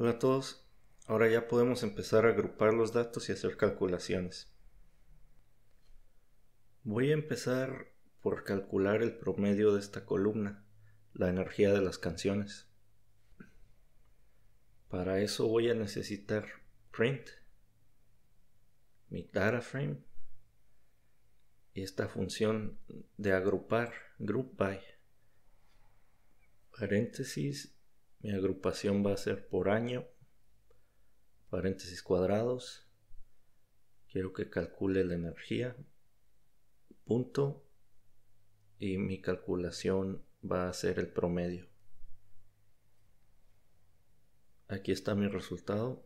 Hola a todos, ahora ya podemos empezar a agrupar los datos y hacer calculaciones. Voy a empezar por calcular el promedio de esta columna, la energía de las canciones. Para eso voy a necesitar print, mi data frame y esta función de agrupar, group by, paréntesis mi agrupación va a ser por año, paréntesis cuadrados. Quiero que calcule la energía, punto. Y mi calculación va a ser el promedio. Aquí está mi resultado.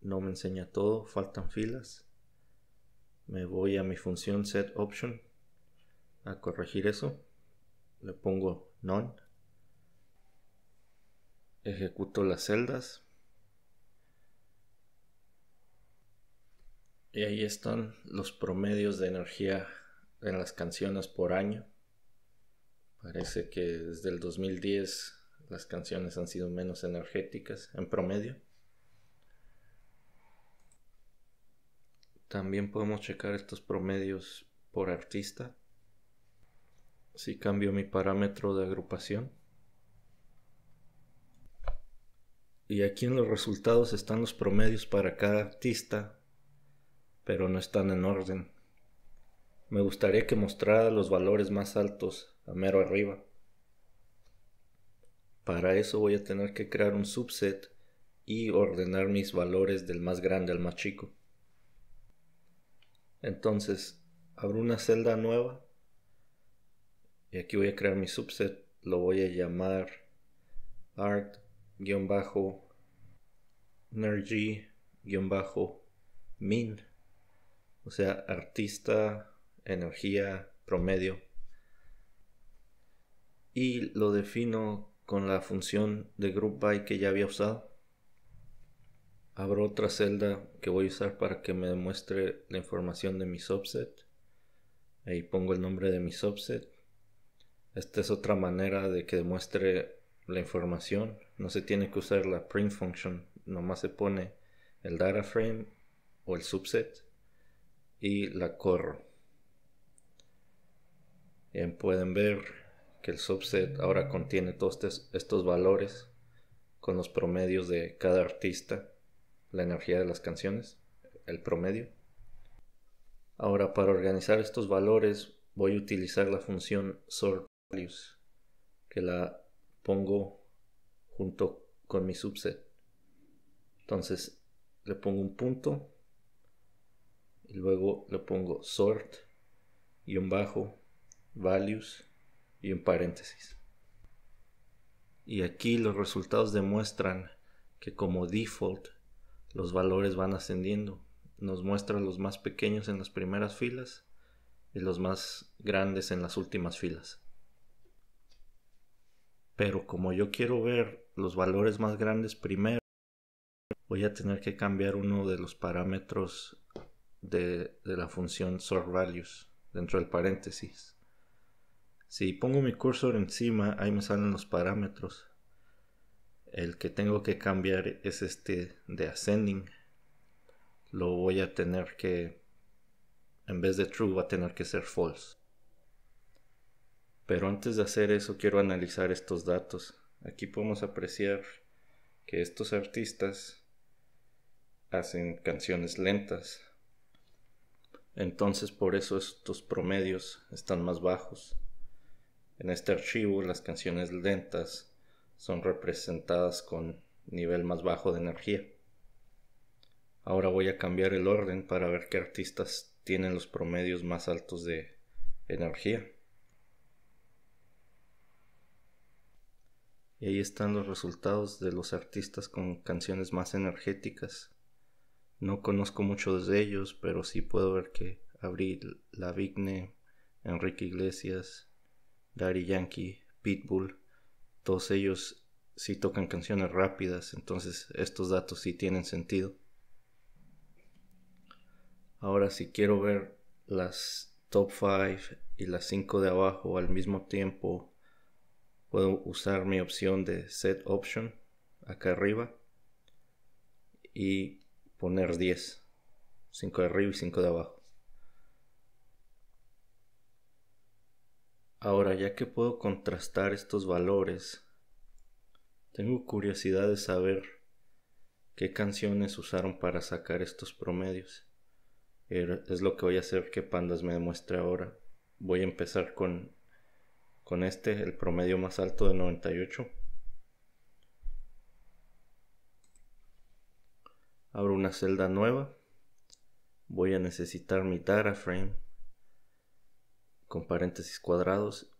No me enseña todo, faltan filas. Me voy a mi función set option a corregir eso. Le pongo non. Ejecuto las celdas. Y ahí están los promedios de energía en las canciones por año. Parece que desde el 2010 las canciones han sido menos energéticas en promedio. También podemos checar estos promedios por artista. Si cambio mi parámetro de agrupación. Y aquí en los resultados están los promedios para cada artista, pero no están en orden. Me gustaría que mostrara los valores más altos a mero arriba. Para eso voy a tener que crear un subset y ordenar mis valores del más grande al más chico. Entonces, abro una celda nueva y aquí voy a crear mi subset, lo voy a llamar art guión bajo, energy guión bajo, Min. O sea, artista, energía, promedio. Y lo defino con la función de group by que ya había usado. Abro otra celda que voy a usar para que me demuestre la información de mi subset. Ahí pongo el nombre de mi subset. Esta es otra manera de que demuestre la información. No se tiene que usar la print function, nomás se pone el data frame o el subset y la corro. Bien, pueden ver que el subset ahora contiene todos estos valores con los promedios de cada artista, la energía de las canciones, el promedio. Ahora para organizar estos valores voy a utilizar la función sort values que la pongo junto con mi subset. Entonces le pongo un punto y luego le pongo sort y un bajo values y un paréntesis. Y aquí los resultados demuestran que como default los valores van ascendiendo. Nos muestra los más pequeños en las primeras filas y los más grandes en las últimas filas. Pero como yo quiero ver los valores más grandes primero, voy a tener que cambiar uno de los parámetros de, la función sort values dentro del paréntesis. Si pongo mi cursor encima, ahí me salen los parámetros. El que tengo que cambiar es este de ascending. Lo voy a tener que, en vez de true, va a tener que ser false. Pero antes de hacer eso, quiero analizar estos datos. Aquí podemos apreciar que estos artistas hacen canciones lentas. Entonces por eso estos promedios están más bajos. En este archivo las canciones lentas son representadas con nivel más bajo de energía. Ahora voy a cambiar el orden para ver qué artistas tienen los promedios más altos de energía. Y ahí están los resultados de los artistas con canciones más energéticas. No conozco muchos de ellos, pero sí puedo ver que Abril Lavigne, Enrique Iglesias, Daddy Yankee, Pitbull, todos ellos sí tocan canciones rápidas, entonces estos datos sí tienen sentido. Ahora si quiero ver las top 5 y las 5 de abajo al mismo tiempo puedo usar mi opción de set option acá arriba y poner 10 5 de arriba y 5 de abajo ahora ya que puedo contrastar estos valores tengo curiosidad de saber qué canciones usaron para sacar estos promedios er, es lo que voy a hacer que pandas me demuestre ahora voy a empezar con con este el promedio más alto de 98. Abro una celda nueva. Voy a necesitar mi data frame con paréntesis cuadrados.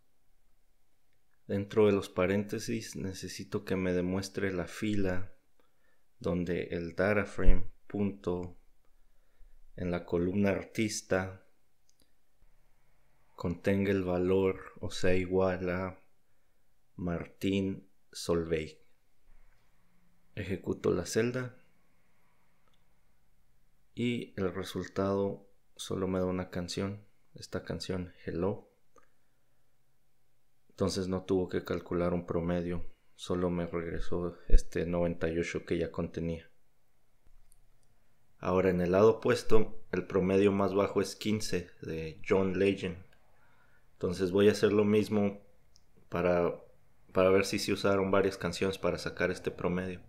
Dentro de los paréntesis necesito que me demuestre la fila donde el data frame punto en la columna artista contenga el valor o sea igual a Martín Solveig. Ejecuto la celda y el resultado solo me da una canción, esta canción Hello. Entonces no tuvo que calcular un promedio, solo me regresó este 98 que ya contenía. Ahora en el lado opuesto, el promedio más bajo es 15 de John Legend. Entonces voy a hacer lo mismo para, ver si se usaron varias canciones para sacar este promedio.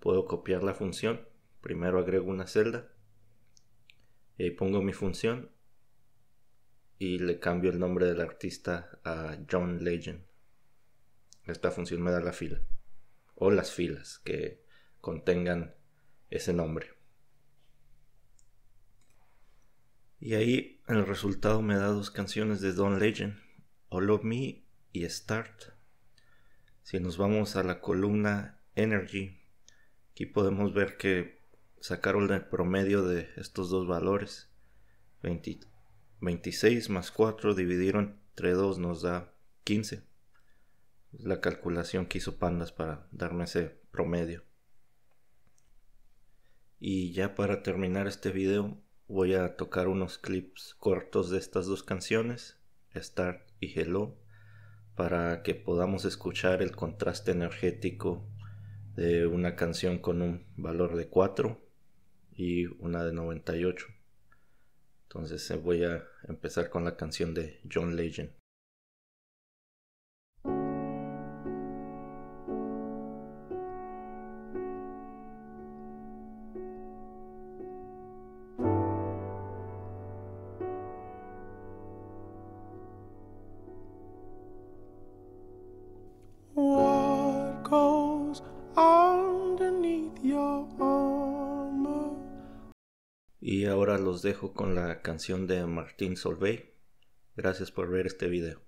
Puedo copiar la función. Primero agrego una celda. Y pongo mi función. Y le cambio el nombre del artista a John Legend. Esta función me da la fila. O las filas que contengan ese nombre. Y ahí el resultado me da dos canciones de Don Legend, All Me y Start. Si nos vamos a la columna Energy, aquí podemos ver que sacaron el promedio de estos dos valores. 26 más 4 dividido entre 2 nos da 15. Es la calculación que hizo Pandas para darme ese promedio. Y ya para terminar este video, voy a tocar unos clips cortos de estas dos canciones, Start y Hello, para que podamos escuchar el contraste energético de una canción con un valor de 4 y una de 98. Entonces eh, voy a empezar con la canción de John Legend. Y ahora los dejo con la canción de Martín Solvay. Gracias por ver este video.